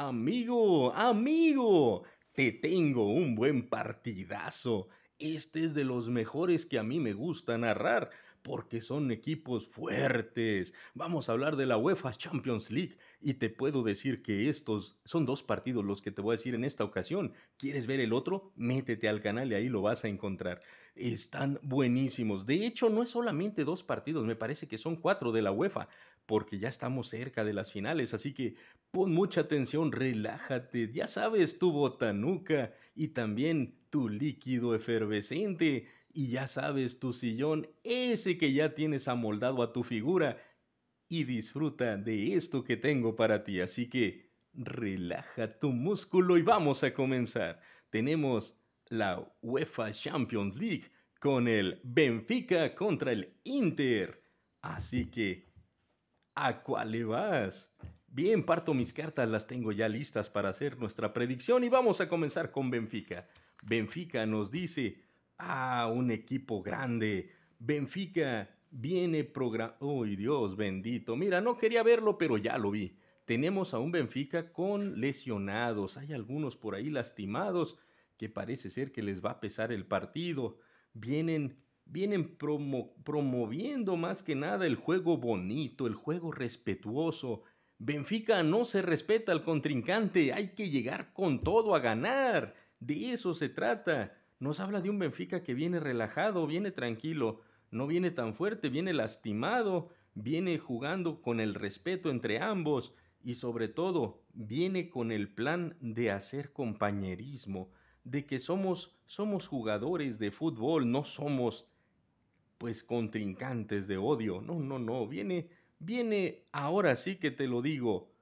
Amigo, amigo, te tengo un buen partidazo. Este es de los mejores que a mí me gusta narrar, porque son equipos fuertes. Vamos a hablar de la UEFA Champions League y te puedo decir que estos son dos partidos los que te voy a decir en esta ocasión. ¿Quieres ver el otro? Métete al canal y ahí lo vas a encontrar. Están buenísimos. De hecho, no es solamente dos partidos, me parece que son cuatro de la UEFA, porque ya estamos cerca de las finales, así que pon mucha atención, relájate, ya sabes tu botanuca y también tu líquido efervescente y ya sabes tu sillón, ese que ya tienes amoldado a tu figura y disfruta de esto que tengo para ti, así que relaja tu músculo y vamos a comenzar. Tenemos la UEFA Champions League con el Benfica contra el Inter. Así que ¿A cuál le vas? Bien, parto mis cartas, las tengo ya listas para hacer nuestra predicción y vamos a comenzar con Benfica. Benfica nos dice, ah, un equipo grande. Benfica viene programado. Uy, Dios bendito. Mira, no quería verlo, pero ya lo vi. Tenemos a un Benfica con lesionados. Hay algunos por ahí lastimados que parece ser que les va a pesar el partido. Vienen vienen promoviendo más que nada el juego bonito, el juego respetuoso. Benfica no se respeta al contrincante, hay que llegar con todo a ganar. De eso se trata. Nos habla de un Benfica que viene relajado, viene tranquilo, no viene tan fuerte, viene lastimado, viene jugando con el respeto entre ambos y sobre todo viene con el plan de hacer compañerismo, de que somos somos jugadores de fútbol, no somos pues contrincantes de odio. No, no, no, viene, viene, ahora sí que te lo digo,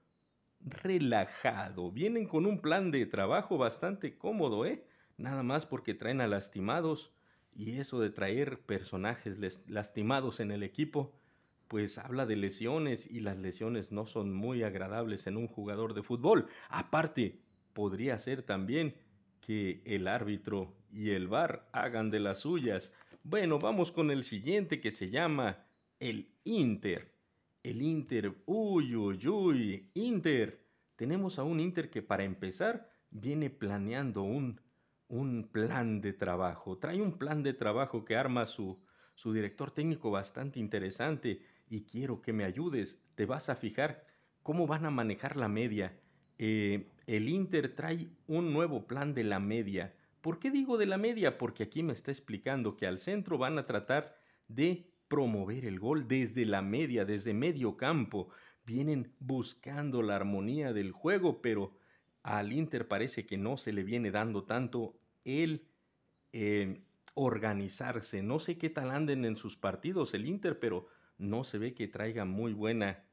relajado. Vienen con un plan de trabajo bastante cómodo, ¿eh? Nada más porque traen a lastimados y eso de traer personajes lastimados en el equipo, pues habla de lesiones y las lesiones no son muy agradables en un jugador de fútbol. Aparte, podría ser también que el árbitro y el VAR hagan de las suyas bueno, vamos con el siguiente que se llama el Inter. El Inter, uy, uy, uy, Inter. Tenemos a un Inter que para empezar viene planeando un, plan de trabajo. Trae un plan de trabajo que arma su, su director técnico bastante interesante y quiero que me ayudes. Te vas a fijar cómo van a manejar la media. Eh, el Inter trae un nuevo plan de la media. ¿Por qué digo de la media? Porque aquí me está explicando que al centro van a tratar de promover el gol desde la media, desde medio campo. Vienen buscando la armonía del juego, pero al Inter parece que no se le viene dando tanto el eh, organizarse. No sé qué tal anden en sus partidos el Inter, pero no se ve que traiga muy buena,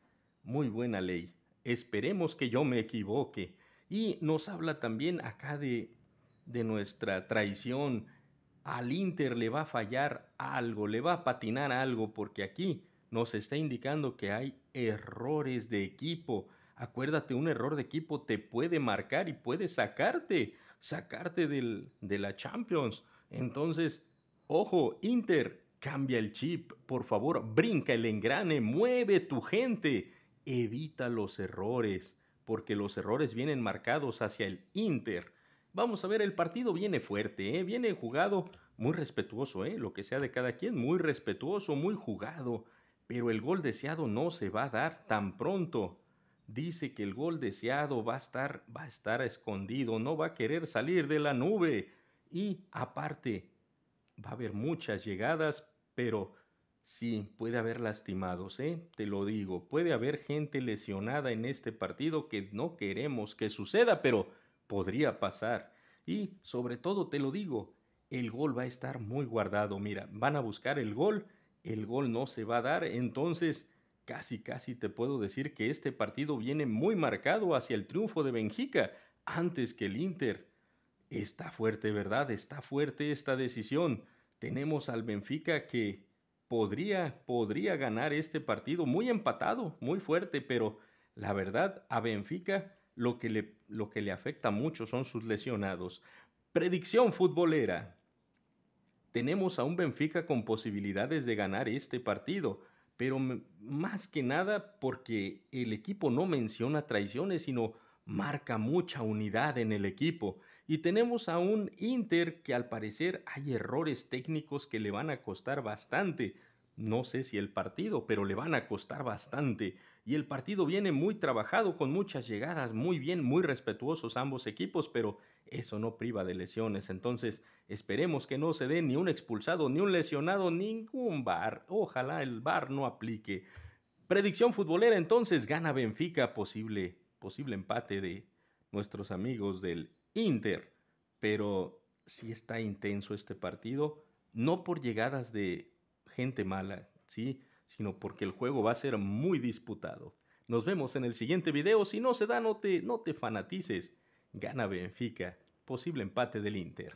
muy buena ley. Esperemos que yo me equivoque. Y nos habla también acá de de nuestra traición. Al Inter le va a fallar algo, le va a patinar algo, porque aquí nos está indicando que hay errores de equipo. Acuérdate, un error de equipo te puede marcar y puede sacarte, sacarte del, de la Champions. Entonces, ojo, Inter, cambia el chip, por favor, brinca el engrane, mueve tu gente, evita los errores, porque los errores vienen marcados hacia el Inter. Vamos a ver, el partido viene fuerte, ¿eh? viene jugado muy respetuoso, ¿eh? lo que sea de cada quien, muy respetuoso, muy jugado, pero el gol deseado no se va a dar tan pronto. Dice que el gol deseado va a estar, va a estar escondido, no va a querer salir de la nube. Y aparte, va a haber muchas llegadas, pero sí, puede haber lastimados, ¿eh? te lo digo, puede haber gente lesionada en este partido que no queremos que suceda, pero podría pasar. Y sobre todo te lo digo, el gol va a estar muy guardado. Mira, van a buscar el gol, el gol no se va a dar, entonces casi casi te puedo decir que este partido viene muy marcado hacia el triunfo de Benfica antes que el Inter. Está fuerte, ¿verdad? Está fuerte esta decisión. Tenemos al Benfica que podría podría ganar este partido muy empatado, muy fuerte, pero la verdad a Benfica lo que le, lo que le afecta mucho son sus lesionados. Predicción futbolera. Tenemos a un Benfica con posibilidades de ganar este partido, pero más que nada porque el equipo no menciona traiciones, sino marca mucha unidad en el equipo. Y tenemos a un Inter que al parecer hay errores técnicos que le van a costar bastante no sé si el partido, pero le van a costar bastante. Y el partido viene muy trabajado, con muchas llegadas, muy bien, muy respetuosos ambos equipos, pero eso no priva de lesiones. Entonces, esperemos que no se dé ni un expulsado, ni un lesionado, ningún bar. Ojalá el bar no aplique. Predicción futbolera, entonces gana Benfica, posible, posible empate de nuestros amigos del Inter. Pero si está intenso este partido, no por llegadas de gente mala, ¿sí? Sino porque el juego va a ser muy disputado. Nos vemos en el siguiente video. Si no se da, no te, no te fanatices. Gana Benfica. Posible empate del Inter.